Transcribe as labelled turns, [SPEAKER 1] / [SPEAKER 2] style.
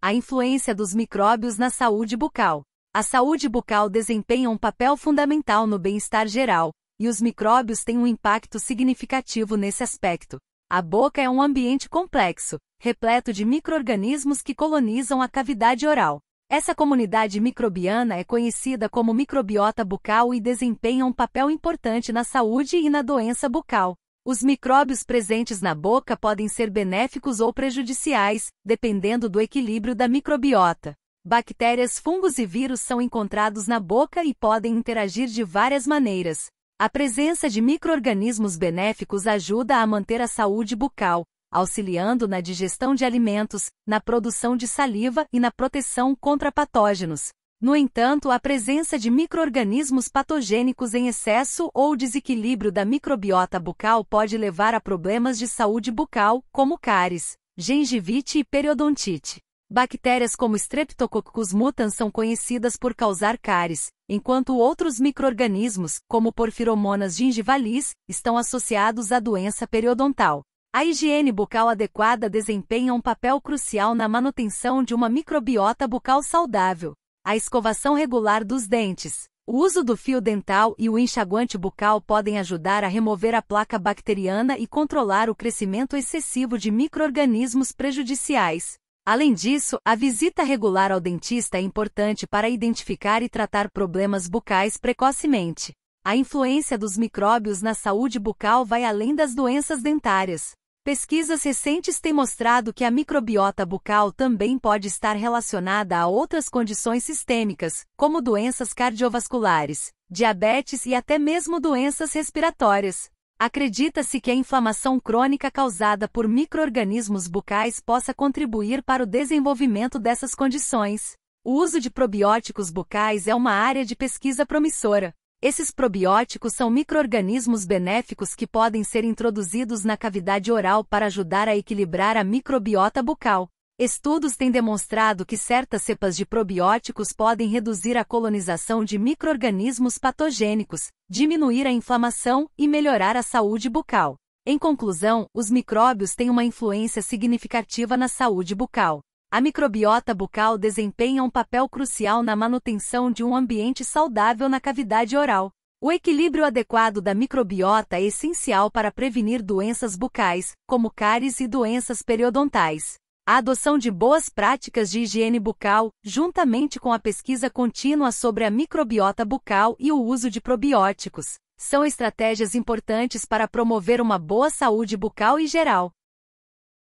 [SPEAKER 1] A influência dos micróbios na saúde bucal. A saúde bucal desempenha um papel fundamental no bem-estar geral, e os micróbios têm um impacto significativo nesse aspecto. A boca é um ambiente complexo, repleto de microorganismos que colonizam a cavidade oral. Essa comunidade microbiana é conhecida como microbiota bucal e desempenha um papel importante na saúde e na doença bucal. Os micróbios presentes na boca podem ser benéficos ou prejudiciais, dependendo do equilíbrio da microbiota. Bactérias, fungos e vírus são encontrados na boca e podem interagir de várias maneiras. A presença de microorganismos benéficos ajuda a manter a saúde bucal, auxiliando na digestão de alimentos, na produção de saliva e na proteção contra patógenos. No entanto, a presença de microorganismos patogênicos em excesso ou desequilíbrio da microbiota bucal pode levar a problemas de saúde bucal, como cáries, gengivite e periodontite. Bactérias como Streptococcus mutans são conhecidas por causar cáries, enquanto outros microorganismos, como Porfiromonas gingivalis, estão associados à doença periodontal. A higiene bucal adequada desempenha um papel crucial na manutenção de uma microbiota bucal saudável, a escovação regular dos dentes. O uso do fio dental e o enxaguante bucal podem ajudar a remover a placa bacteriana e controlar o crescimento excessivo de microrganismos prejudiciais. Além disso, a visita regular ao dentista é importante para identificar e tratar problemas bucais precocemente. A influência dos micróbios na saúde bucal vai além das doenças dentárias. Pesquisas recentes têm mostrado que a microbiota bucal também pode estar relacionada a outras condições sistêmicas, como doenças cardiovasculares, diabetes e até mesmo doenças respiratórias. Acredita-se que a inflamação crônica causada por microorganismos bucais possa contribuir para o desenvolvimento dessas condições. O uso de probióticos bucais é uma área de pesquisa promissora, esses probióticos são microorganismos benéficos que podem ser introduzidos na cavidade oral para ajudar a equilibrar a microbiota bucal. Estudos têm demonstrado que certas cepas de probióticos podem reduzir a colonização de microorganismos patogênicos, diminuir a inflamação e melhorar a saúde bucal. Em conclusão, os micróbios têm uma influência significativa na saúde bucal. A microbiota bucal desempenha um papel crucial na manutenção de um ambiente saudável na cavidade oral. O equilíbrio adequado da microbiota é essencial para prevenir doenças bucais, como cáries e doenças periodontais. A adoção de boas práticas de higiene bucal, juntamente com a pesquisa contínua sobre a microbiota bucal e o uso de probióticos, são estratégias importantes para promover uma boa saúde bucal e geral.